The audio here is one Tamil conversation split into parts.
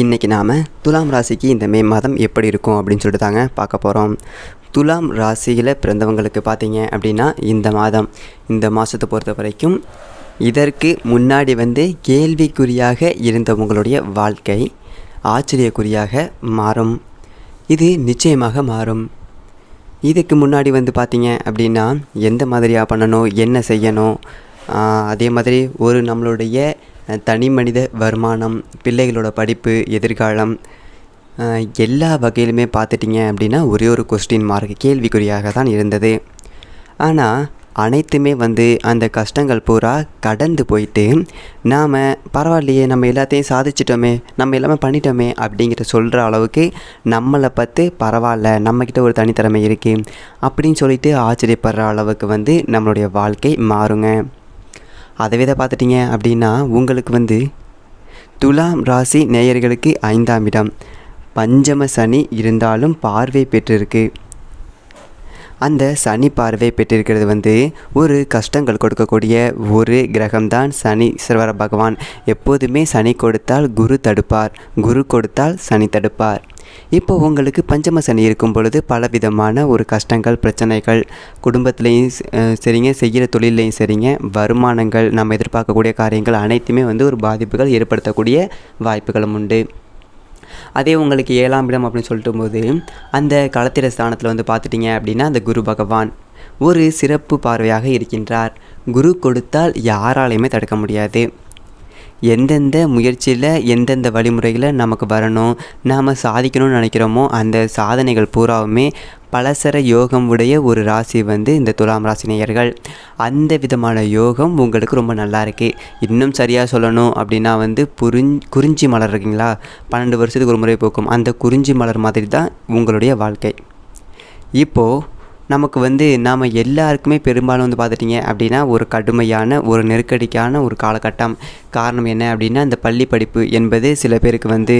இன்றைக்கி நாம் துலாம் ராசிக்கு இந்த மே மாதம் எப்படி இருக்கும் அப்படின்னு சொல்லிட்டு தாங்க பார்க்க போகிறோம் துலாம் ராசியில் பிறந்தவங்களுக்கு பார்த்தீங்க அப்படின்னா இந்த மாதம் இந்த மாதத்தை பொறுத்த வரைக்கும் இதற்கு முன்னாடி வந்து கேள்விக்குறியாக இருந்தவங்களுடைய வாழ்க்கை ஆச்சரியக்குறியாக மாறும் இது நிச்சயமாக மாறும் இதுக்கு முன்னாடி வந்து பார்த்தீங்க அப்படின்னா எந்த மாதிரியாக பண்ணணும் என்ன செய்யணும் அதே மாதிரி ஒரு நம்மளுடைய தனி மனித வருமானம் பிள்ளைகளோட படிப்பு எதிர்காலம் எல்லா வகையிலுமே பார்த்துட்டிங்க அப்படின்னா ஒரே ஒரு கொஸ்டின் மார்க் கேள்விக்குறியாக தான் இருந்தது ஆனால் அனைத்துமே வந்து அந்த கஷ்டங்கள் பூரா கடந்து போயிட்டு நாம் பரவாயில்லையே நம்ம எல்லாத்தையும் சாதிச்சிட்டோமே நம்ம எல்லாமே பண்ணிட்டோமே அப்படிங்கிற சொல்கிற அளவுக்கு நம்மளை பார்த்து பரவாயில்ல நம்மக்கிட்ட ஒரு தனித்திறமை இருக்குது அப்படின்னு சொல்லிட்டு ஆச்சரியப்படுற அளவுக்கு வந்து நம்மளுடைய வாழ்க்கை மாறுங்க அதை விதை பார்த்துட்டிங்க அப்படின்னா உங்களுக்கு வந்து துலாம் ராசி நேயர்களுக்கு ஐந்தாம் இடம் பஞ்சம சனி இருந்தாலும் பார்வை பெற்றிருக்கு அந்த சனி பார்வை பெற்றிருக்கிறது வந்து ஒரு கஷ்டங்கள் கொடுக்கக்கூடிய ஒரு கிரகம்தான் சிறுவர பகவான் எப்போதுமே சனி கொடுத்தால் குரு தடுப்பார் குரு கொடுத்தால் சனி தடுப்பார் இப்போ உங்களுக்கு பஞ்சம சனி இருக்கும் பொழுது பலவிதமான ஒரு கஷ்டங்கள் பிரச்சனைகள் குடும்பத்துலேயும் சரிங்க செய்கிற தொழிலையும் சரிங்க வருமானங்கள் நம்ம எதிர்பார்க்கக்கூடிய காரியங்கள் அனைத்துமே வந்து ஒரு பாதிப்புகள் ஏற்படுத்தக்கூடிய வாய்ப்புகளும் உண்டு அதே உங்களுக்கு ஏழாம் இடம் அப்படின்னு சொல்லிட்டு போது அந்த களத்திர ஸ்தானத்தில் வந்து பார்த்துட்டிங்க அப்படின்னா அந்த குரு பகவான் ஒரு சிறப்பு பார்வையாக இருக்கின்றார் குரு கொடுத்தால் யாராலையுமே தடுக்க முடியாது எந்தெந்த முயற்சியில் எந்தெந்த வழிமுறைகளை நமக்கு வரணும் நாம் சாதிக்கணும்னு நினைக்கிறோமோ அந்த சாதனைகள் பூராவுமே பலசர யோகம் உடைய ஒரு ராசி வந்து இந்த துலாம் ராசி நேயர்கள் அந்த விதமான யோகம் உங்களுக்கு ரொம்ப நல்லா இருக்குது இன்னும் சரியாக சொல்லணும் அப்படின்னா வந்து புரிஞ் குறிஞ்சி மலர் இருக்குங்களா பன்னெண்டு வருஷத்துக்கு ஒரு முறை போக்கும் அந்த குறிஞ்சி மலர் மாதிரி தான் உங்களுடைய வாழ்க்கை இப்போது நமக்கு வந்து நாம் எல்லாருக்குமே பெரும்பாலும் வந்து பார்த்துட்டிங்க அப்படின்னா ஒரு கடுமையான ஒரு நெருக்கடிக்கான ஒரு காலகட்டம் காரணம் என்ன அப்படின்னா இந்த பள்ளி படிப்பு என்பது சில பேருக்கு வந்து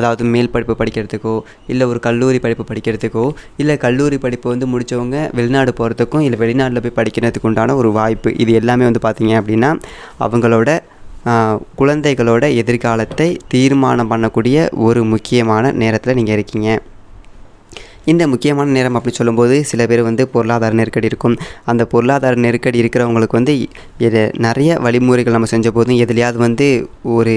அதாவது மேல் படிப்பு படிக்கிறதுக்கோ இல்லை ஒரு கல்லூரி படிப்பு படிக்கிறதுக்கோ இல்லை கல்லூரி படிப்பு வந்து முடித்தவங்க வெளிநாடு போகிறதுக்கும் இல்லை வெளிநாட்டில் போய் படிக்கிறதுக்கு உண்டான ஒரு வாய்ப்பு இது எல்லாமே வந்து பார்த்திங்க அப்படின்னா அவங்களோட குழந்தைகளோட எதிர்காலத்தை தீர்மானம் பண்ணக்கூடிய ஒரு முக்கியமான நேரத்தில் நீங்கள் இருக்கீங்க இந்த முக்கியமான நேரம் அப்படின்னு சொல்லும்போது சில பேர் வந்து பொருளாதார நெருக்கடி இருக்கும் அந்த பொருளாதார நெருக்கடி இருக்கிறவங்களுக்கு வந்து நிறைய வழிமுறைகள் நம்ம செஞ்ச போதும் எதுலையாவது வந்து ஒரு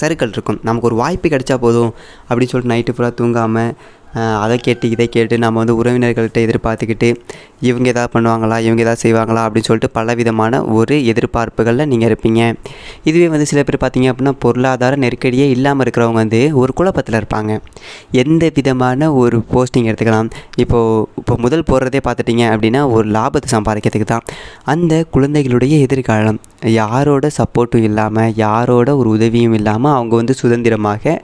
சருக்கள் இருக்கும் நமக்கு ஒரு வாய்ப்பு கிடைச்சா போதும் அப்படின்னு சொல்லிட்டு நைட்டு ஃபுல்லாக தூங்காமல் அதை கேட்டு இதை கேட்டு நம்ம வந்து உறவினர்கள்ட்ட எதிர்பார்த்துக்கிட்டு இவங்க ஏதாவது பண்ணுவாங்களா இவங்க எதாவது செய்வாங்களா அப்படின்னு சொல்லிட்டு பலவிதமான ஒரு எதிர்பார்ப்புகளில் நீங்கள் இருப்பீங்க இதுவே வந்து சில பேர் பார்த்தீங்க அப்படின்னா பொருளாதார நெருக்கடியே இல்லாமல் இருக்கிறவங்க வந்து ஒரு குழப்பத்தில் இருப்பாங்க எந்த விதமான ஒரு போஸ்டிங் எடுத்துக்கலாம் இப்போது இப்போ முதல் போடுறதே பார்த்துட்டிங்க அப்படின்னா ஒரு லாபத்தை சம்பாதிக்கிறதுக்கு தான் அந்த குழந்தைகளுடைய எதிர்காலம் யாரோட சப்போர்ட்டும் இல்லாமல் யாரோட ஒரு உதவியும் இல்லாமல் அவங்க வந்து சுதந்திரமாக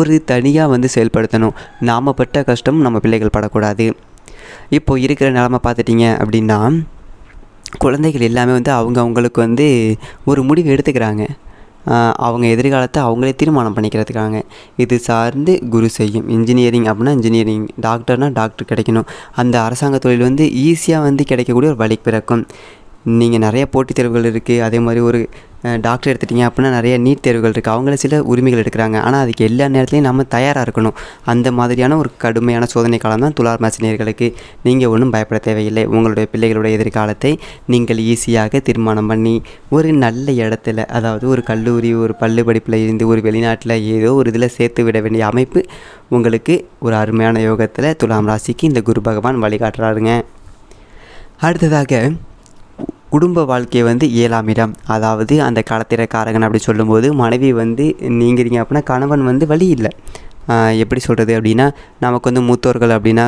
ஒரு தனியாக வந்து செயல்படுத்தணும் நாம் பட்ட கஷ்டமும் நம்ம பிள்ளைகள் படக்கூடாது இப்போது இருக்கிற நிலமை பார்த்துட்டிங்க அப்படின்னா குழந்தைகள் எல்லாமே வந்து அவங்க அவங்களுக்கு வந்து ஒரு முடிவு எடுத்துக்கிறாங்க அவங்க எதிர்காலத்தை அவங்களே தீர்மானம் பண்ணிக்கிறதுக்காங்க இது சார்ந்து குரு செய்யும் இன்ஜினியரிங் அப்படின்னா இன்ஜினியரிங் டாக்டர்னால் டாக்டர் கிடைக்கணும் அந்த அரசாங்க தொழில் வந்து ஈஸியாக வந்து கிடைக்கக்கூடிய ஒரு வழி பிறக்கும் நீங்கள் நிறைய போட்டித் தேர்வுகள் இருக்குது அதே மாதிரி ஒரு டாக்டர் எடுத்துட்டிங்க அப்படின்னா நிறைய நீட் தேர்வுகள் இருக்குது அவங்கள சில உரிமைகள் எடுக்கிறாங்க ஆனால் அதுக்கு எல்லா நேரத்துலையும் நம்ம தயாராக இருக்கணும் அந்த மாதிரியான ஒரு கடுமையான சோதனை காலம் தான் துளார் மாசினியர்களுக்கு நீங்கள் ஒன்றும் பயப்பட தேவையில்லை உங்களுடைய பிள்ளைகளுடைய எதிர்காலத்தை நீங்கள் ஈஸியாக தீர்மானம் பண்ணி ஒரு நல்ல இடத்துல அதாவது ஒரு கல்லூரி ஒரு பள்ளு படிப்பில் இருந்து ஒரு வெளிநாட்டில் ஏதோ ஒரு இதில் சேர்த்து விட வேண்டிய அமைப்பு உங்களுக்கு ஒரு அருமையான யோகத்தில் துலாம் ராசிக்கு இந்த குரு பகவான் வழிகாட்டுறாருங்க அடுத்ததாக குடும்ப வாழ்க்கை வந்து ஏழாம் இடம் அதாவது அந்த காலத்திரக்காரகன் அப்படி சொல்லும்போது மனைவி வந்து நீங்கிறீங்க அப்படின்னா கணவன் வந்து வழி இல்லை எப்படி சொல்கிறது அப்படின்னா நமக்கு வந்து மூத்தோர்கள் அப்படின்னா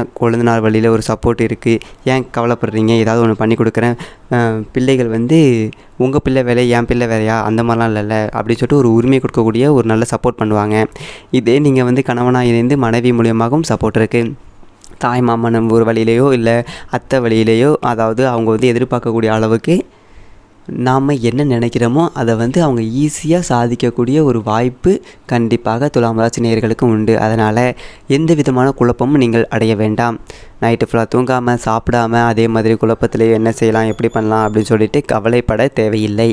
நாள் வழியில் ஒரு சப்போர்ட் இருக்குது ஏன் கவலைப்படுறீங்க ஏதாவது ஒன்று பண்ணி கொடுக்குறேன் பிள்ளைகள் வந்து உங்கள் பிள்ளை வேலை என் பிள்ளை வேலையா அந்த மாதிரிலாம் இல்லைல்ல அப்படின்னு சொல்லிட்டு ஒரு உரிமை கொடுக்கக்கூடிய ஒரு நல்ல சப்போர்ட் பண்ணுவாங்க இதே நீங்கள் வந்து கணவனாக இணைந்து மனைவி மூலியமாகவும் சப்போர்ட் இருக்குது தாய் மாமன் ஒரு வழியிலேயோ இல்லை அத்தை வழியிலேயோ அதாவது அவங்க வந்து எதிர்பார்க்கக்கூடிய அளவுக்கு நாம் என்ன நினைக்கிறோமோ அதை வந்து அவங்க ஈஸியாக சாதிக்கக்கூடிய ஒரு வாய்ப்பு கண்டிப்பாக துலாம் ராசி நேர்களுக்கும் உண்டு அதனால் எந்த விதமான குழப்பமும் நீங்கள் அடைய வேண்டாம் நைட்டு ஃபுல்லாக தூங்காமல் சாப்பிடாமல் அதே மாதிரி குழப்பத்திலேயே என்ன செய்யலாம் எப்படி பண்ணலாம் அப்படின்னு சொல்லிட்டு கவலைப்பட தேவையில்லை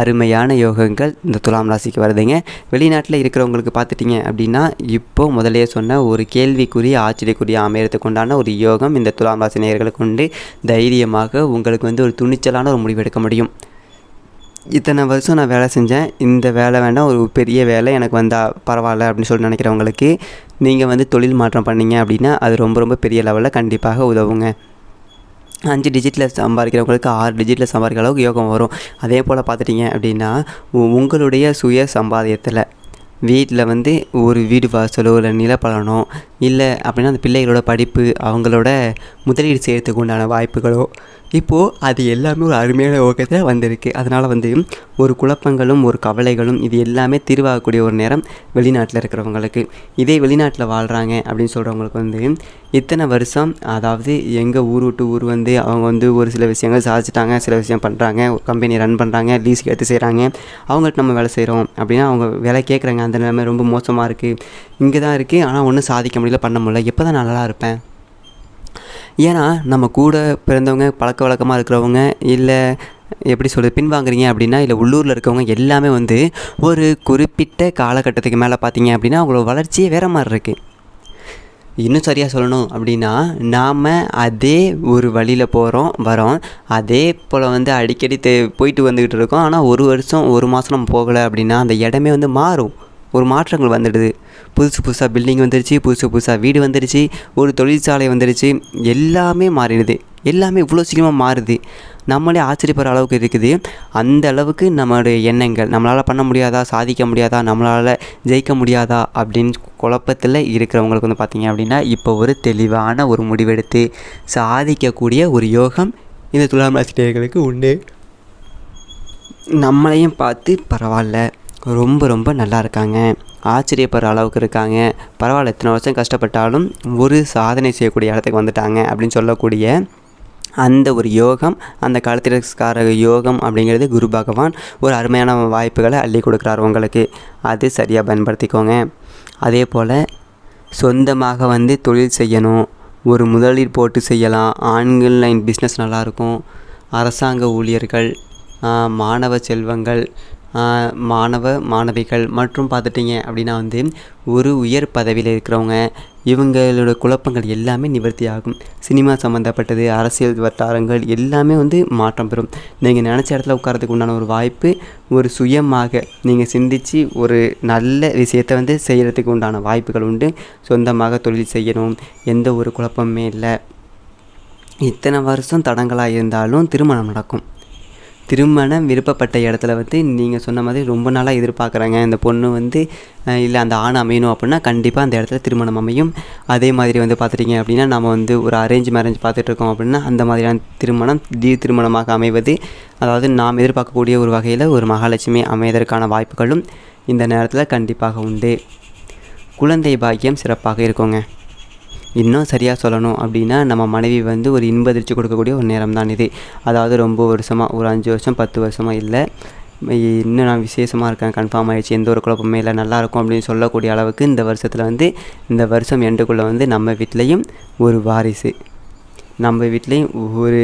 அருமையான யோகங்கள் இந்த துலாம் ராசிக்கு வருதுங்க வெளிநாட்டில் இருக்கிறவங்களுக்கு பார்த்துட்டிங்க அப்படின்னா இப்போ முதலே சொன்ன ஒரு கேள்விக்குரிய ஆச்சரியக்குரிய அமையறதுக்கு உண்டான ஒரு யோகம் இந்த துலாம் ராசி நேர்களுக்கு உண்டு தைரியமாக உங்களுக்கு வந்து ஒரு துணிச்சலான ஒரு முடிவு எடுக்க முடியும் இத்தனை வருஷம் நான் வேலை செஞ்சேன் இந்த வேலை வேண்டாம் ஒரு பெரிய வேலை எனக்கு வந்தால் பரவாயில்ல அப்படின்னு சொல்லி நினைக்கிறவங்களுக்கு நீங்கள் வந்து தொழில் மாற்றம் பண்ணிங்க அப்படின்னா அது ரொம்ப ரொம்ப பெரிய லெவலில் கண்டிப்பாக உதவுங்க அஞ்சு டிஜிட்டில் சம்பாதிக்கிறவங்களுக்கு ஆறு டிஜிட்டில் சம்பாதிக்கிற அளவுக்கு யோகம் வரும் அதே போல் பார்த்துட்டிங்க அப்படின்னா உங்களுடைய சுய சம்பாதியத்தில் வீட்டில் வந்து ஒரு வீடு வாசலோ இல்லை நிலப்பலனோ இல்லை அப்படின்னா அந்த பிள்ளைகளோட படிப்பு அவங்களோட முதலீடு செய்கிறதுக்கு உண்டான வாய்ப்புகளோ இப்போது அது எல்லாமே ஒரு அருமையான ஓகத்தில் வந்திருக்கு அதனால் வந்து ஒரு குழப்பங்களும் ஒரு கவலைகளும் இது எல்லாமே தீர்வாகக்கூடிய ஒரு நேரம் வெளிநாட்டில் இருக்கிறவங்களுக்கு இதே வெளிநாட்டில் வாழ்கிறாங்க அப்படின்னு சொல்கிறவங்களுக்கு வந்து இத்தனை வருஷம் அதாவது எங்கள் ஊர் விட்டு ஊர் வந்து அவங்க வந்து ஒரு சில விஷயங்கள் சாதிச்சிட்டாங்க சில விஷயம் பண்ணுறாங்க ஒரு கம்பெனி ரன் பண்ணுறாங்க லீஸ் எடுத்து செய்கிறாங்க அவங்கள்ட்ட நம்ம வேலை செய்கிறோம் அப்படின்னா அவங்க வேலை கேட்குறாங்க அந்த நிலைமை ரொம்ப மோசமாக இருக்குது இங்கே தான் இருக்குது ஆனால் ஒன்றும் சாதிக்க முடியல தொழிலை பண்ண முடியல எப்போ தான் நல்லா இருப்பேன் ஏன்னா நம்ம கூட பிறந்தவங்க பழக்க வழக்கமாக இருக்கிறவங்க இல்லை எப்படி சொல்கிறது பின்வாங்குறீங்க அப்படின்னா இல்லை உள்ளூரில் இருக்கவங்க எல்லாமே வந்து ஒரு குறிப்பிட்ட காலகட்டத்துக்கு மேலே பார்த்தீங்க அப்படின்னா அவங்களோட வளர்ச்சியே வேறு மாதிரி இருக்குது இன்னும் சரியாக சொல்லணும் அப்படின்னா நாம் அதே ஒரு வழியில் போகிறோம் வரோம் அதே போல் வந்து அடிக்கடி தே போயிட்டு வந்துக்கிட்டு இருக்கோம் ஆனால் ஒரு வருஷம் ஒரு மாதம் நம்ம போகலை அப்படின்னா அந்த இடமே வந்து மாறும் ஒரு மாற்றங்கள் வந்துடுது புதுசு புதுசாக பில்டிங் வந்துருச்சு புதுசு புதுசாக வீடு வந்துருச்சு ஒரு தொழிற்சாலை வந்துருச்சு எல்லாமே மாறிடுது எல்லாமே இவ்வளோ சீக்கிரமாக மாறுது நம்மளே ஆச்சரியப்படுற அளவுக்கு இருக்குது அந்த அளவுக்கு நம்மளுடைய எண்ணங்கள் நம்மளால் பண்ண முடியாதா சாதிக்க முடியாதா நம்மளால் ஜெயிக்க முடியாதா அப்படின்னு குழப்பத்தில் இருக்கிறவங்களுக்கு வந்து பார்த்திங்க அப்படின்னா இப்போ ஒரு தெளிவான ஒரு முடிவெடுத்து சாதிக்கக்கூடிய ஒரு யோகம் இந்த துலாம் ஆசிரியர்களுக்கு உண்டு நம்மளையும் பார்த்து பரவாயில்ல ரொம்ப ரொம்ப நல்லா இருக்காங்க ஆச்சரியப்படுற அளவுக்கு இருக்காங்க பரவாயில்ல இத்தனை வருஷம் கஷ்டப்பட்டாலும் ஒரு சாதனை செய்யக்கூடிய இடத்துக்கு வந்துட்டாங்க அப்படின்னு சொல்லக்கூடிய அந்த ஒரு யோகம் அந்த காலத்திற்கார யோகம் அப்படிங்கிறது குரு பகவான் ஒரு அருமையான வாய்ப்புகளை அள்ளி கொடுக்குறாரு உங்களுக்கு அது சரியாக பயன்படுத்திக்கோங்க அதே போல் சொந்தமாக வந்து தொழில் செய்யணும் ஒரு முதலீடு போட்டு செய்யலாம் ஆன்லைன் பிஸ்னஸ் நல்லாயிருக்கும் அரசாங்க ஊழியர்கள் மாணவ செல்வங்கள் மாணவ மாணவிகள் மற்றும் பார்த்துட்டிங்க அப்படின்னா வந்து ஒரு உயர் பதவியில் இருக்கிறவங்க இவங்களோட குழப்பங்கள் எல்லாமே நிவர்த்தி ஆகும் சினிமா சம்மந்தப்பட்டது அரசியல் வட்டாரங்கள் எல்லாமே வந்து மாற்றம் பெறும் நீங்கள் நினச்ச இடத்துல உட்காரத்துக்கு உண்டான ஒரு வாய்ப்பு ஒரு சுயமாக நீங்கள் சிந்தித்து ஒரு நல்ல விஷயத்தை வந்து செய்கிறதுக்கு உண்டான வாய்ப்புகள் உண்டு சொந்தமாக தொழில் செய்யணும் எந்த ஒரு குழப்பமே இல்லை இத்தனை வருஷம் தடங்களாக இருந்தாலும் திருமணம் நடக்கும் திருமணம் விருப்பப்பட்ட இடத்துல வந்து நீங்கள் சொன்ன மாதிரி ரொம்ப நாளாக எதிர்பார்க்குறாங்க இந்த பொண்ணு வந்து இல்லை அந்த ஆண் அமையணும் அப்படின்னா கண்டிப்பாக அந்த இடத்துல திருமணம் அமையும் அதே மாதிரி வந்து பார்த்துட்டீங்க அப்படின்னா நம்ம வந்து ஒரு அரேஞ்ச் மேரேஞ்ச் பார்த்துட்ருக்கோம் அப்படின்னா அந்த மாதிரியான திருமணம் திடீர் திருமணமாக அமைவது அதாவது நாம் எதிர்பார்க்கக்கூடிய ஒரு வகையில் ஒரு மகாலட்சுமி அமைவதற்கான வாய்ப்புகளும் இந்த நேரத்தில் கண்டிப்பாக உண்டு குழந்தை பாக்கியம் சிறப்பாக இருக்குங்க இன்னும் சரியாக சொல்லணும் அப்படின்னா நம்ம மனைவி வந்து ஒரு இன்பதிர்ச்சி கொடுக்கக்கூடிய ஒரு நேரம் தான் இது அதாவது ரொம்ப வருஷமாக ஒரு அஞ்சு வருஷம் பத்து வருஷமாக இல்லை இன்னும் நான் விசேஷமாக இருக்கேன் கன்ஃபார்ம் ஆகிடுச்சு எந்த ஒரு குழப்பமே இல்லை நல்லாயிருக்கும் அப்படின்னு சொல்லக்கூடிய அளவுக்கு இந்த வருஷத்தில் வந்து இந்த வருஷம் எண்டுக்குள்ளே வந்து நம்ம வீட்லேயும் ஒரு வாரிசு நம்ம வீட்லேயும் ஒரு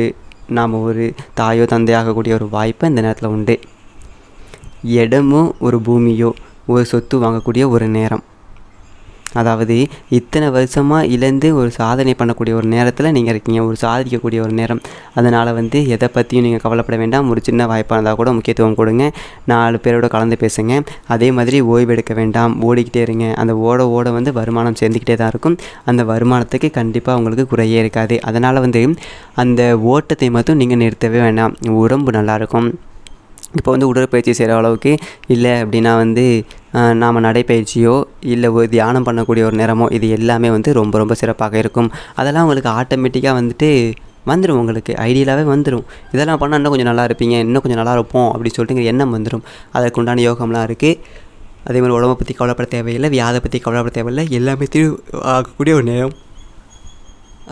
நாம் ஒரு தாயோ தந்தையாகக்கூடிய ஒரு வாய்ப்பு இந்த நேரத்தில் உண்டு இடமோ ஒரு பூமியோ ஒரு சொத்து வாங்கக்கூடிய ஒரு நேரம் அதாவது இத்தனை வருஷமாக இழந்து ஒரு சாதனை பண்ணக்கூடிய ஒரு நேரத்தில் நீங்கள் இருக்கீங்க ஒரு சாதிக்கக்கூடிய ஒரு நேரம் அதனால் வந்து எதை பற்றியும் நீங்கள் கவலைப்பட வேண்டாம் ஒரு சின்ன வாய்ப்பாக இருந்தால் கூட முக்கியத்துவம் கொடுங்க நாலு பேரோட கலந்து பேசுங்க அதே மாதிரி ஓய்வு எடுக்க வேண்டாம் ஓடிக்கிட்டே இருங்க அந்த ஓட ஓட வந்து வருமானம் சேர்ந்துக்கிட்டே தான் இருக்கும் அந்த வருமானத்துக்கு கண்டிப்பாக உங்களுக்கு குறையே இருக்காது அதனால் வந்து அந்த ஓட்டத்தை மட்டும் நீங்கள் நிறுத்தவே வேண்டாம் உடம்பு நல்லாயிருக்கும் இப்போ வந்து உடற்பயிற்சி செய்கிற அளவுக்கு இல்லை அப்படின்னா வந்து நாம் நடைப்பயிற்சியோ இல்லை ஒரு தியானம் பண்ணக்கூடிய ஒரு நேரமோ இது எல்லாமே வந்து ரொம்ப ரொம்ப சிறப்பாக இருக்கும் அதெல்லாம் உங்களுக்கு ஆட்டோமேட்டிக்காக வந்துட்டு வந்துடும் உங்களுக்கு ஐடியலாகவே வந்துடும் இதெல்லாம் பண்ணால் இன்னும் கொஞ்சம் நல்லா இருப்பீங்க இன்னும் கொஞ்சம் நல்லா இருப்போம் அப்படின்னு சொல்லிட்டு எண்ணம் வந்துடும் அதற்குண்டான யோகம்லாம் இருக்குது அதே மாதிரி உடம்பை பற்றி கவலைப்பட தேவையில்லை வியாதை பற்றி கவலைப்பட தேவையில்லை எல்லாமே ஆகக்கூடிய ஒரு நேரம்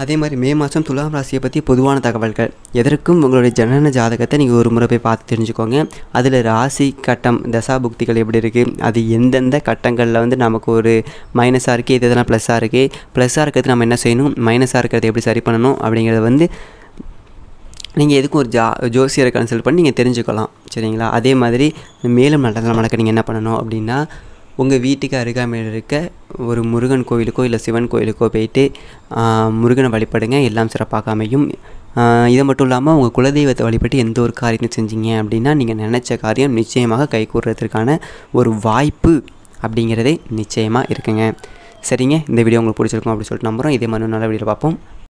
அதே மாதிரி மே மாதம் துலாம் ராசியை பற்றி பொதுவான தகவல்கள் எதற்கும் உங்களுடைய ஜனன ஜாதகத்தை நீங்கள் ஒரு முறை போய் பார்த்து தெரிஞ்சுக்கோங்க அதில் ராசி கட்டம் தசா புக்திகள் எப்படி இருக்குது அது எந்தெந்த கட்டங்களில் வந்து நமக்கு ஒரு மைனஸாக இருக்குது இது எதெல்லாம் ப்ளஸ்ஸாக இருக்குது ப்ளஸ்ஸாக இருக்கிறது நம்ம என்ன செய்யணும் மைனஸாக இருக்கிறது எப்படி சரி பண்ணணும் அப்படிங்கிறத வந்து நீங்கள் எதுக்கும் ஒரு ஜா ஜோசியரை கன்சல்ட் பண்ணி நீங்கள் தெரிஞ்சுக்கலாம் சரிங்களா அதே மாதிரி மேலும் நடந்த நடக்க நீங்கள் என்ன பண்ணணும் அப்படின்னா உங்கள் வீட்டுக்கு அருகாமையில் இருக்க ஒரு முருகன் கோவிலுக்கோ இல்லை சிவன் கோயிலுக்கோ போயிட்டு முருகனை வழிபடுங்க எல்லாம் சிறப்பாக அமையும் இது மட்டும் இல்லாமல் உங்கள் குலதெய்வத்தை வழிபட்டு எந்த ஒரு காரியத்தையும் செஞ்சீங்க அப்படின்னா நீங்கள் நினச்ச காரியம் நிச்சயமாக கைகூடுறதுக்கான ஒரு வாய்ப்பு அப்படிங்கிறதே நிச்சயமாக இருக்குங்க சரிங்க இந்த வீடியோ உங்களுக்கு பிடிச்சிருக்கும் அப்படின்னு சொல்லிட்டு நம்புகிறோம் இதே மாதிரி நல்ல வீடியோ பார்ப்போம்